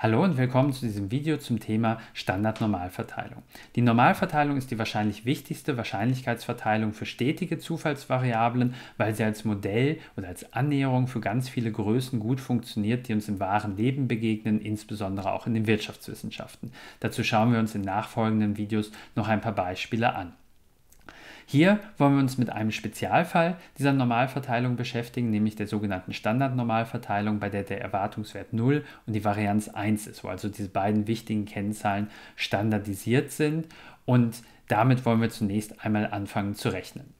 Hallo und willkommen zu diesem Video zum Thema Standardnormalverteilung. Die Normalverteilung ist die wahrscheinlich wichtigste Wahrscheinlichkeitsverteilung für stetige Zufallsvariablen, weil sie als Modell oder als Annäherung für ganz viele Größen gut funktioniert, die uns im wahren Leben begegnen, insbesondere auch in den Wirtschaftswissenschaften. Dazu schauen wir uns in nachfolgenden Videos noch ein paar Beispiele an. Hier wollen wir uns mit einem Spezialfall dieser Normalverteilung beschäftigen, nämlich der sogenannten Standardnormalverteilung, bei der der Erwartungswert 0 und die Varianz 1 ist, wo also diese beiden wichtigen Kennzahlen standardisiert sind. Und damit wollen wir zunächst einmal anfangen zu rechnen.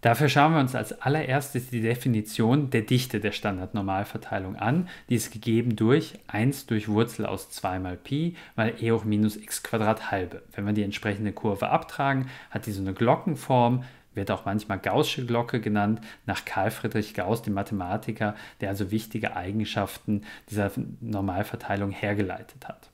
Dafür schauen wir uns als allererstes die Definition der Dichte der Standardnormalverteilung an. Die ist gegeben durch 1 durch Wurzel aus 2 mal Pi mal e hoch minus x Quadrat halbe. Wenn wir die entsprechende Kurve abtragen, hat die so eine Glockenform, wird auch manchmal Gaußsche Glocke genannt, nach Karl Friedrich Gauss, dem Mathematiker, der also wichtige Eigenschaften dieser Normalverteilung hergeleitet hat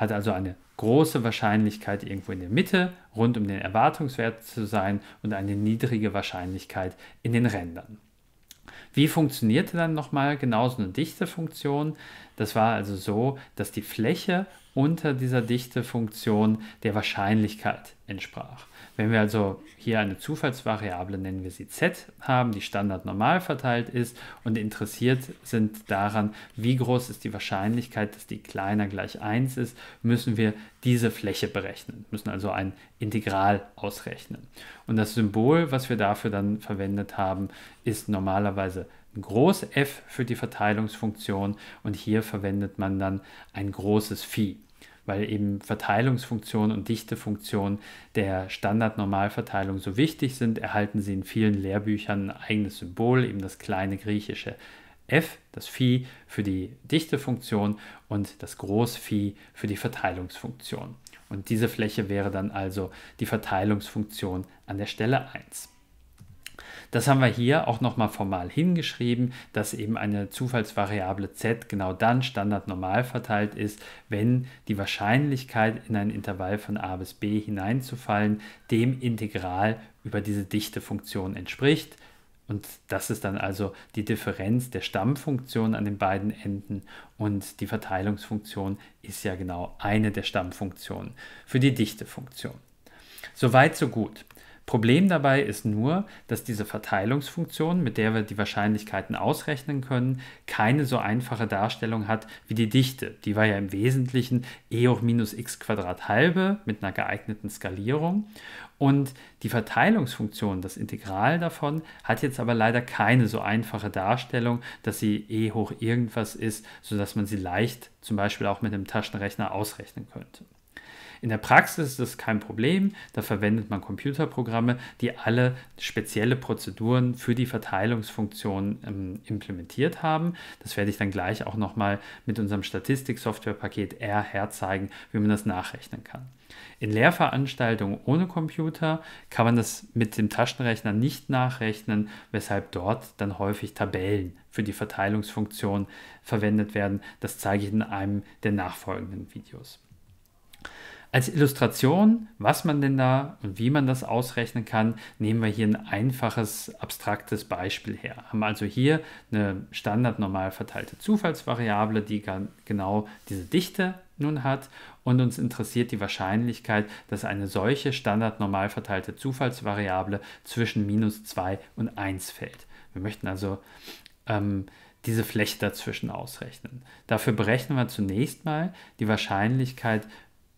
hat also eine große Wahrscheinlichkeit, irgendwo in der Mitte rund um den Erwartungswert zu sein und eine niedrige Wahrscheinlichkeit in den Rändern. Wie funktionierte dann nochmal genau so eine Dichtefunktion? Das war also so, dass die Fläche unter dieser Dichtefunktion der Wahrscheinlichkeit entsprach. Wenn wir also hier eine Zufallsvariable, nennen wir sie z, haben, die standardnormal verteilt ist und interessiert sind daran, wie groß ist die Wahrscheinlichkeit, dass die kleiner gleich 1 ist, müssen wir diese Fläche berechnen, müssen also ein Integral ausrechnen. Und das Symbol, was wir dafür dann verwendet haben, ist normalerweise Groß F für die Verteilungsfunktion und hier verwendet man dann ein großes Phi, weil eben Verteilungsfunktion und Dichtefunktion der Standardnormalverteilung so wichtig sind, erhalten sie in vielen Lehrbüchern ein eigenes Symbol, eben das kleine griechische f, das Phi für die Dichtefunktion und das Groß Phi für die Verteilungsfunktion. Und diese Fläche wäre dann also die Verteilungsfunktion an der Stelle 1. Das haben wir hier auch nochmal formal hingeschrieben, dass eben eine Zufallsvariable z genau dann standardnormal verteilt ist, wenn die Wahrscheinlichkeit in ein Intervall von a bis b hineinzufallen dem Integral über diese dichte Funktion entspricht. Und das ist dann also die Differenz der Stammfunktion an den beiden Enden und die Verteilungsfunktion ist ja genau eine der Stammfunktionen für die dichte Funktion. Soweit, so gut. Problem dabei ist nur, dass diese Verteilungsfunktion, mit der wir die Wahrscheinlichkeiten ausrechnen können, keine so einfache Darstellung hat wie die Dichte. Die war ja im Wesentlichen e hoch minus x Quadrat halbe mit einer geeigneten Skalierung. Und die Verteilungsfunktion, das Integral davon, hat jetzt aber leider keine so einfache Darstellung, dass sie e hoch irgendwas ist, sodass man sie leicht zum Beispiel auch mit einem Taschenrechner ausrechnen könnte. In der Praxis ist das kein Problem. Da verwendet man Computerprogramme, die alle spezielle Prozeduren für die Verteilungsfunktion ähm, implementiert haben. Das werde ich dann gleich auch nochmal mit unserem Statistik-Software-Paket R herzeigen, wie man das nachrechnen kann. In Lehrveranstaltungen ohne Computer kann man das mit dem Taschenrechner nicht nachrechnen, weshalb dort dann häufig Tabellen für die Verteilungsfunktion verwendet werden. Das zeige ich in einem der nachfolgenden Videos. Als Illustration, was man denn da und wie man das ausrechnen kann, nehmen wir hier ein einfaches, abstraktes Beispiel her. Haben also hier eine standardnormal verteilte Zufallsvariable, die genau diese Dichte nun hat und uns interessiert die Wahrscheinlichkeit, dass eine solche standardnormal verteilte Zufallsvariable zwischen minus 2 und 1 fällt. Wir möchten also ähm, diese Fläche dazwischen ausrechnen. Dafür berechnen wir zunächst mal die Wahrscheinlichkeit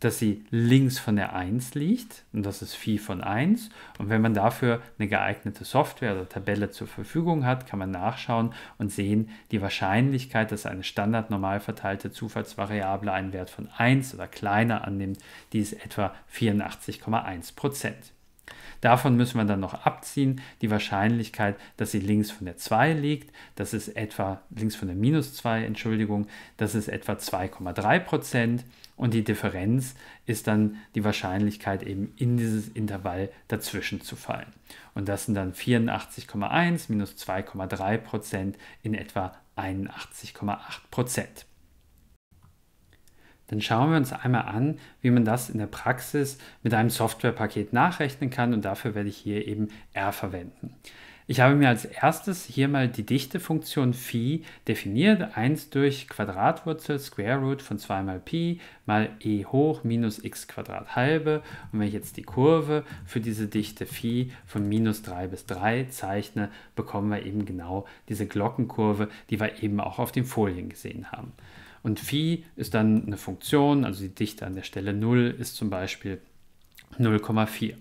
dass sie links von der 1 liegt und das ist Phi von 1 und wenn man dafür eine geeignete Software oder Tabelle zur Verfügung hat, kann man nachschauen und sehen die Wahrscheinlichkeit, dass eine standardnormal verteilte Zufallsvariable einen Wert von 1 oder kleiner annimmt, die ist etwa 84,1 Prozent. Davon müssen wir dann noch abziehen die Wahrscheinlichkeit, dass sie links von der 2 liegt. Das ist etwa links von der minus 2, Entschuldigung, das ist etwa 2,3 Prozent und die Differenz ist dann die Wahrscheinlichkeit, eben in dieses Intervall dazwischen zu fallen. Und das sind dann 84,1 minus 2,3 Prozent in etwa 81,8 Prozent. Dann schauen wir uns einmal an, wie man das in der Praxis mit einem Softwarepaket nachrechnen kann und dafür werde ich hier eben R verwenden. Ich habe mir als erstes hier mal die Dichtefunktion phi definiert, 1 durch Quadratwurzel Square Root von 2 mal Pi mal e hoch minus x Quadrat halbe. Und wenn ich jetzt die Kurve für diese Dichte phi von minus 3 bis 3 zeichne, bekommen wir eben genau diese Glockenkurve, die wir eben auch auf den Folien gesehen haben. Und phi ist dann eine Funktion, also die Dichte an der Stelle 0 ist zum Beispiel 0,4.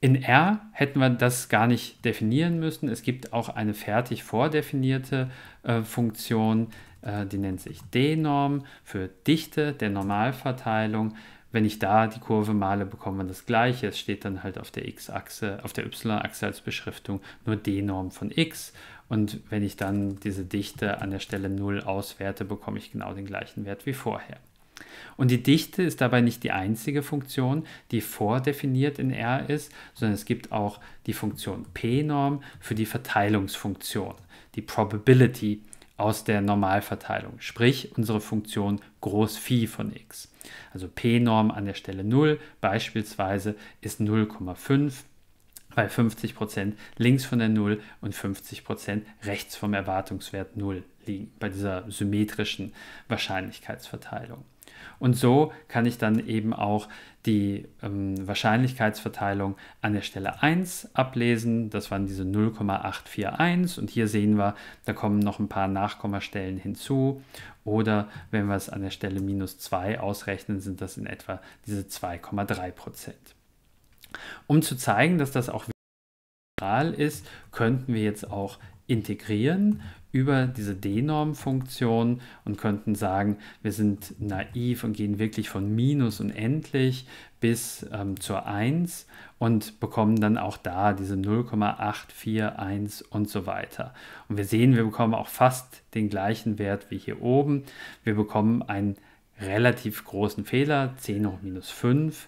In R hätten wir das gar nicht definieren müssen. Es gibt auch eine fertig vordefinierte äh, Funktion, äh, die nennt sich D-Norm für Dichte der Normalverteilung. Wenn ich da die Kurve male, bekommt man das gleiche. Es steht dann halt auf der X-Achse, auf der Y-Achse als Beschriftung nur D-Norm von X. Und wenn ich dann diese Dichte an der Stelle 0 auswerte, bekomme ich genau den gleichen Wert wie vorher. Und die Dichte ist dabei nicht die einzige Funktion, die vordefiniert in R ist, sondern es gibt auch die Funktion P-Norm für die Verteilungsfunktion, die Probability aus der Normalverteilung, sprich unsere Funktion groß Phi von x. Also P-Norm an der Stelle 0 beispielsweise ist 0,5 weil 50% links von der 0 und 50% rechts vom Erwartungswert 0 liegen bei dieser symmetrischen Wahrscheinlichkeitsverteilung. Und so kann ich dann eben auch die ähm, Wahrscheinlichkeitsverteilung an der Stelle 1 ablesen. Das waren diese 0,841 und hier sehen wir, da kommen noch ein paar Nachkommastellen hinzu. Oder wenn wir es an der Stelle minus 2 ausrechnen, sind das in etwa diese 2,3 Prozent. Um zu zeigen, dass das auch ist, könnten wir jetzt auch integrieren über diese D-Norm-Funktion und könnten sagen, wir sind naiv und gehen wirklich von minus unendlich bis ähm, zur 1 und bekommen dann auch da diese 0,841 und so weiter. Und wir sehen, wir bekommen auch fast den gleichen Wert wie hier oben. Wir bekommen einen relativ großen Fehler, 10 hoch minus 5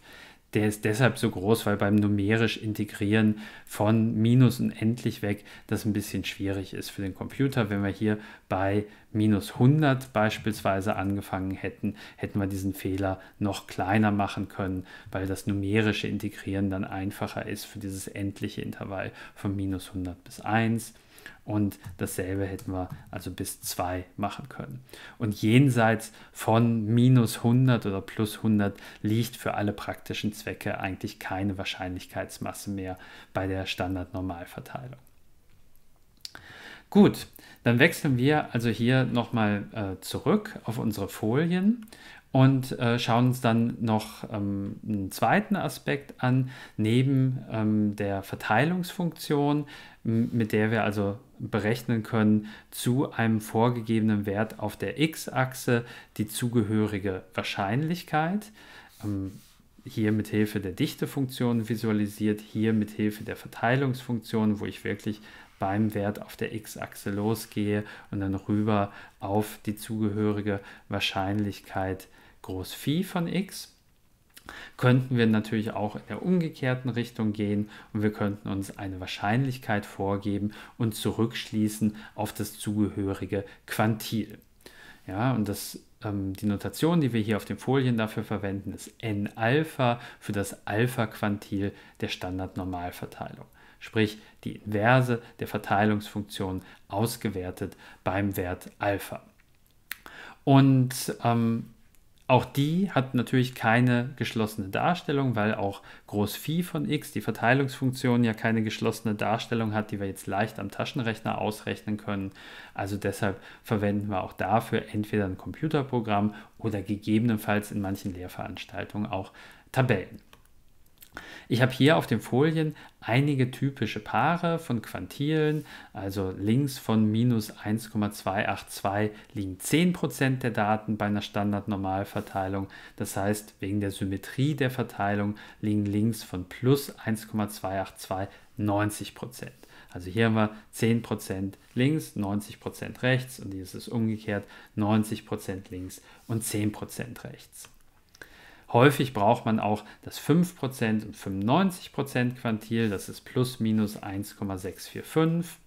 der ist deshalb so groß, weil beim numerisch Integrieren von minus und endlich weg das ein bisschen schwierig ist für den Computer. Wenn wir hier bei minus 100 beispielsweise angefangen hätten, hätten wir diesen Fehler noch kleiner machen können, weil das numerische Integrieren dann einfacher ist für dieses endliche Intervall von minus 100 bis 1. Und dasselbe hätten wir also bis 2 machen können. Und jenseits von minus 100 oder plus 100 liegt für alle praktischen Zwecke eigentlich keine Wahrscheinlichkeitsmasse mehr bei der Standardnormalverteilung. Gut, dann wechseln wir also hier nochmal äh, zurück auf unsere Folien und äh, schauen uns dann noch ähm, einen zweiten Aspekt an, neben ähm, der Verteilungsfunktion, mit der wir also berechnen können, zu einem vorgegebenen Wert auf der x-Achse die zugehörige Wahrscheinlichkeit. Ähm, hier mit Hilfe der Dichtefunktion visualisiert, hier mit Hilfe der Verteilungsfunktion, wo ich wirklich beim Wert auf der x-Achse losgehe und dann rüber auf die zugehörige Wahrscheinlichkeit groß Phi von x. Könnten wir natürlich auch in der umgekehrten Richtung gehen und wir könnten uns eine Wahrscheinlichkeit vorgeben und zurückschließen auf das zugehörige Quantil. Ja, und das ähm, die Notation, die wir hier auf den Folien dafür verwenden, ist n-Alpha für das Alpha-Quantil der Standardnormalverteilung. Sprich, die Inverse der Verteilungsfunktion ausgewertet beim Wert Alpha. Und ähm, auch die hat natürlich keine geschlossene Darstellung, weil auch Groß Phi von x, die Verteilungsfunktion, ja keine geschlossene Darstellung hat, die wir jetzt leicht am Taschenrechner ausrechnen können. Also deshalb verwenden wir auch dafür entweder ein Computerprogramm oder gegebenenfalls in manchen Lehrveranstaltungen auch Tabellen. Ich habe hier auf den Folien einige typische Paare von Quantilen, also links von minus 1,282 liegen 10% der Daten bei einer Standardnormalverteilung. Das heißt, wegen der Symmetrie der Verteilung liegen links von plus 1,282 90%. Also hier haben wir 10% links, 90% rechts und hier ist es umgekehrt, 90% links und 10% rechts. Häufig braucht man auch das 5% und 95% Quantil, das ist plus minus 1,645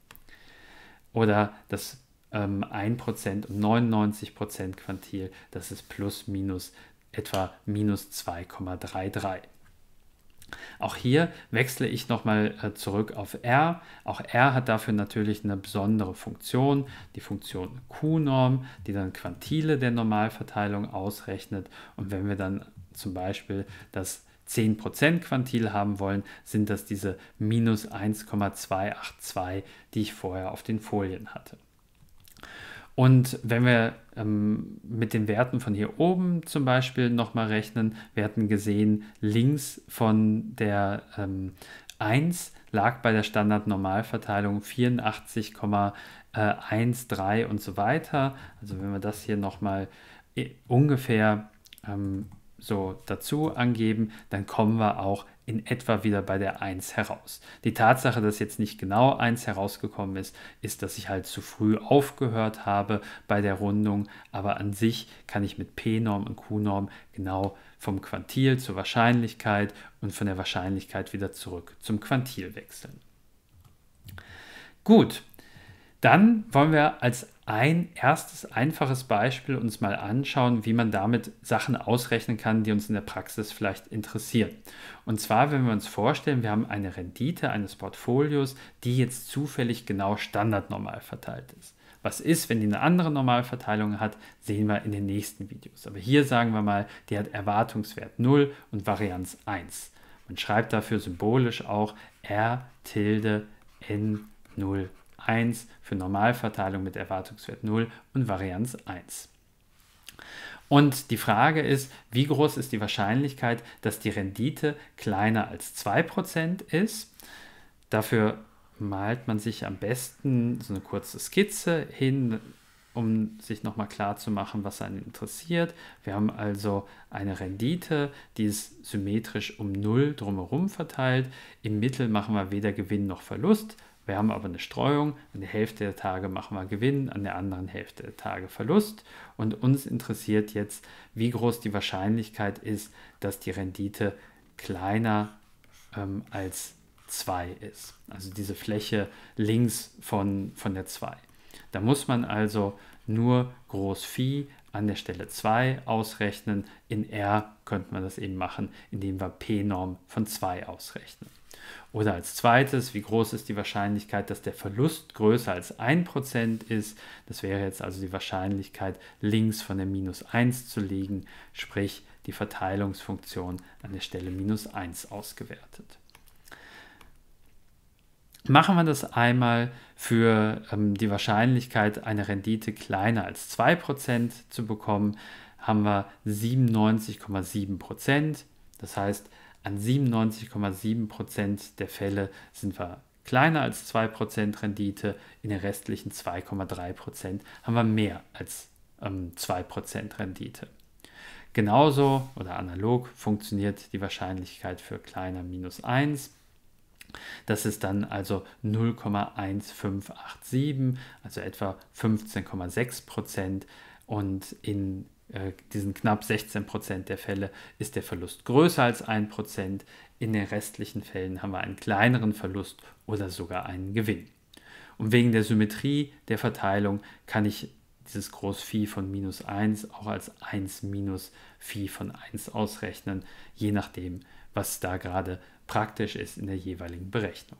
oder das ähm, 1% und 99% Quantil, das ist plus minus etwa minus 2,33. Auch hier wechsle ich nochmal äh, zurück auf R. Auch R hat dafür natürlich eine besondere Funktion, die Funktion Q-Norm, die dann Quantile der Normalverteilung ausrechnet. Und wenn wir dann zum Beispiel das 10% Quantil haben wollen, sind das diese minus 1,282, die ich vorher auf den Folien hatte. Und wenn wir ähm, mit den Werten von hier oben zum Beispiel nochmal rechnen, wir hatten gesehen, links von der ähm, 1 lag bei der Standardnormalverteilung 84,13 und so weiter. Also wenn wir das hier nochmal äh, ungefähr ähm, so dazu angeben, dann kommen wir auch in etwa wieder bei der 1 heraus. Die Tatsache, dass jetzt nicht genau 1 herausgekommen ist, ist, dass ich halt zu früh aufgehört habe bei der Rundung, aber an sich kann ich mit P-Norm und Q-Norm genau vom Quantil zur Wahrscheinlichkeit und von der Wahrscheinlichkeit wieder zurück zum Quantil wechseln. Gut, dann wollen wir als ein erstes einfaches Beispiel uns mal anschauen, wie man damit Sachen ausrechnen kann, die uns in der Praxis vielleicht interessieren. Und zwar, wenn wir uns vorstellen, wir haben eine Rendite eines Portfolios, die jetzt zufällig genau standardnormal verteilt ist. Was ist, wenn die eine andere Normalverteilung hat, sehen wir in den nächsten Videos. Aber hier sagen wir mal, die hat Erwartungswert 0 und Varianz 1. Man schreibt dafür symbolisch auch R tilde N0 1 für Normalverteilung mit Erwartungswert 0 und Varianz 1. Und die Frage ist, wie groß ist die Wahrscheinlichkeit, dass die Rendite kleiner als 2% ist? Dafür malt man sich am besten so eine kurze Skizze hin, um sich nochmal klar zu machen, was einen interessiert. Wir haben also eine Rendite, die ist symmetrisch um 0 drumherum verteilt. Im Mittel machen wir weder Gewinn noch Verlust, wir haben aber eine Streuung. An der Hälfte der Tage machen wir Gewinn, an der anderen Hälfte der Tage Verlust. Und uns interessiert jetzt, wie groß die Wahrscheinlichkeit ist, dass die Rendite kleiner ähm, als 2 ist. Also diese Fläche links von, von der 2. Da muss man also nur groß Phi an der Stelle 2 ausrechnen. In R könnte man das eben machen, indem wir P-Norm von 2 ausrechnen. Oder als zweites, wie groß ist die Wahrscheinlichkeit, dass der Verlust größer als 1% ist? Das wäre jetzt also die Wahrscheinlichkeit, links von der minus 1 zu liegen, sprich die Verteilungsfunktion an der Stelle minus 1 ausgewertet. Machen wir das einmal für ähm, die Wahrscheinlichkeit, eine Rendite kleiner als 2% zu bekommen, haben wir 97,7%. Das heißt, an 97,7% Prozent der Fälle sind wir kleiner als 2% Rendite, in den restlichen 2,3% Prozent haben wir mehr als ähm, 2% Rendite. Genauso oder analog funktioniert die Wahrscheinlichkeit für kleiner minus 1. Das ist dann also 0,1587, also etwa 15,6 Prozent. Und in äh, diesen knapp 16 Prozent der Fälle ist der Verlust größer als 1 Prozent. In den restlichen Fällen haben wir einen kleineren Verlust oder sogar einen Gewinn. Und wegen der Symmetrie der Verteilung kann ich dieses Großphi von minus 1 auch als 1 minus Phi von 1 ausrechnen, je nachdem, was da gerade praktisch ist in der jeweiligen Berechnung.